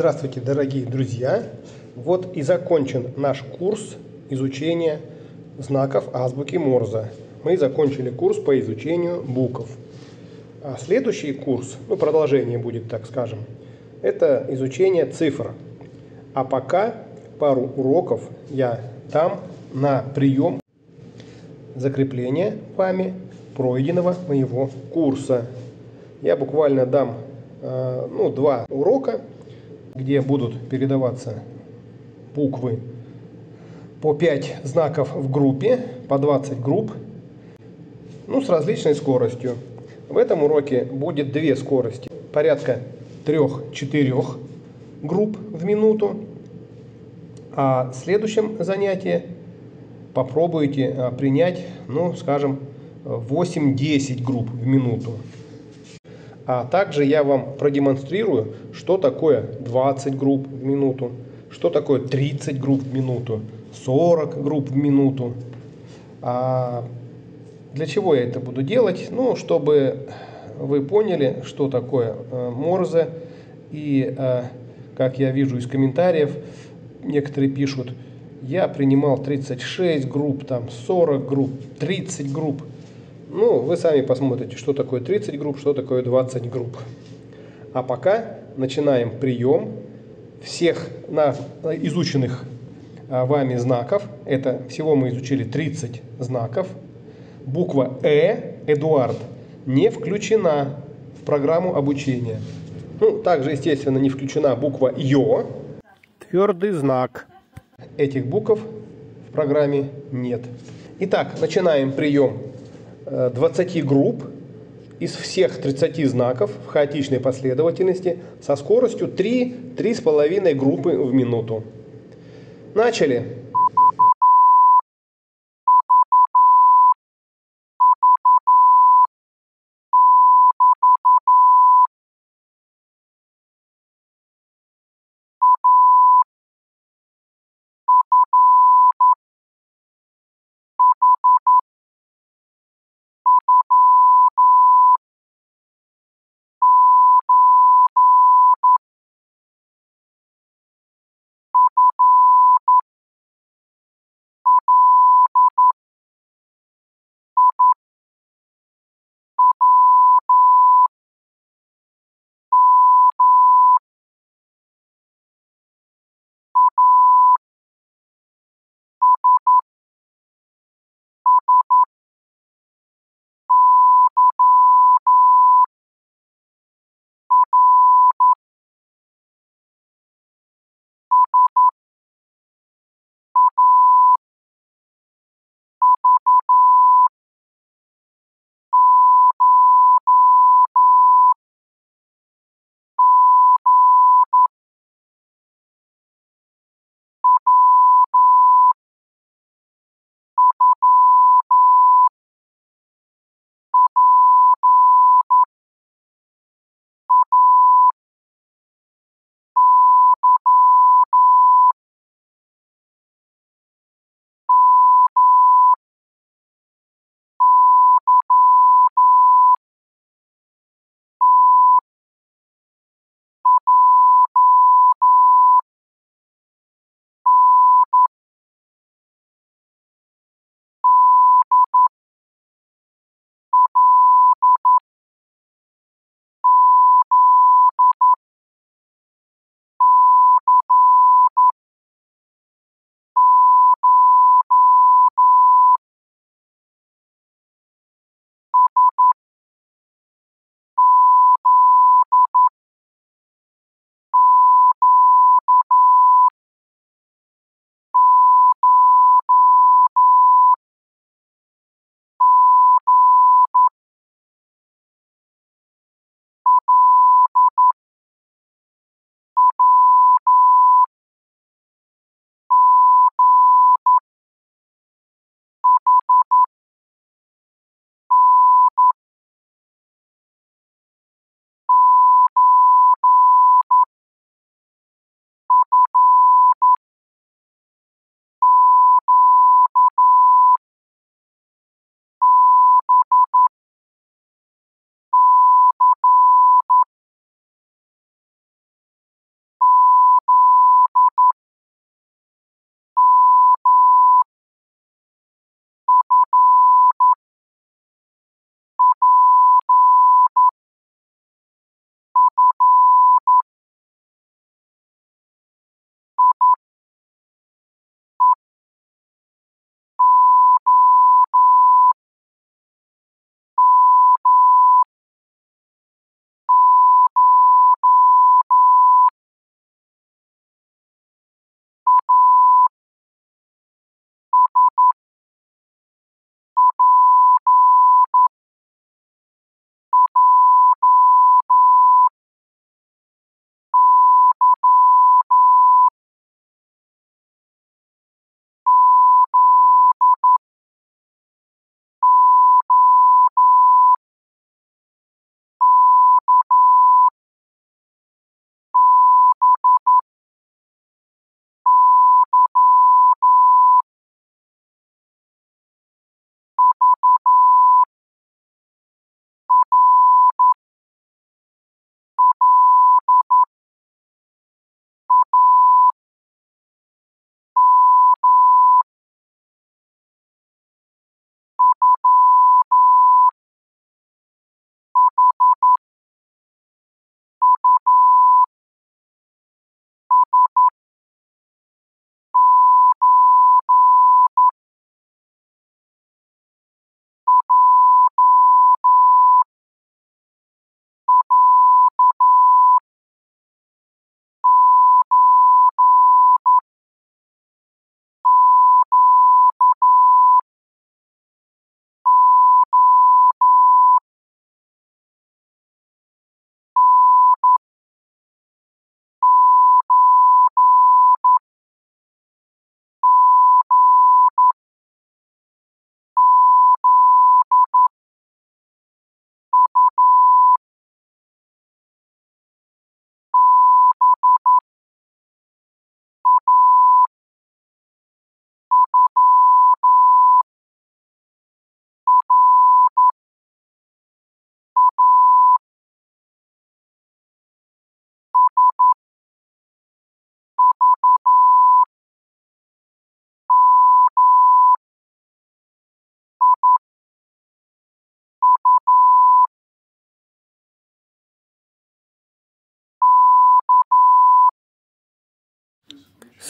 Здравствуйте, дорогие друзья! Вот и закончен наш курс изучения знаков азбуки Морзе. Мы закончили курс по изучению букв. А следующий курс, ну продолжение будет, так скажем, это изучение цифр. А пока пару уроков я дам на прием закрепления вами пройденного моего курса. Я буквально дам э, ну, два урока где будут передаваться буквы по 5 знаков в группе, по 20 групп, ну, с различной скоростью. В этом уроке будет две скорости, порядка 3-4 групп в минуту. А в следующем занятии попробуйте а, принять, ну, скажем, 8-10 групп в минуту. А также я вам продемонстрирую, что такое 20 групп в минуту, что такое 30 групп в минуту, 40 групп в минуту. А для чего я это буду делать? Ну, чтобы вы поняли, что такое э, Морзе. И, э, как я вижу из комментариев, некоторые пишут, я принимал 36 групп, там 40 групп, 30 групп. Ну, вы сами посмотрите, что такое 30 групп, что такое 20 групп. А пока начинаем прием всех на, изученных а, вами знаков. Это всего мы изучили 30 знаков. Буква Э, Эдуард, не включена в программу обучения. Ну, также, естественно, не включена буква Йо. Твердый знак. Этих букв в программе нет. Итак, начинаем прием 20 э, групп из всех 30 знаков в хаотичной последовательности со скоростью 3-3,5 группы в минуту. Начали.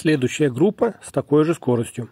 следующая группа с такой же скоростью.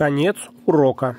Конец урока.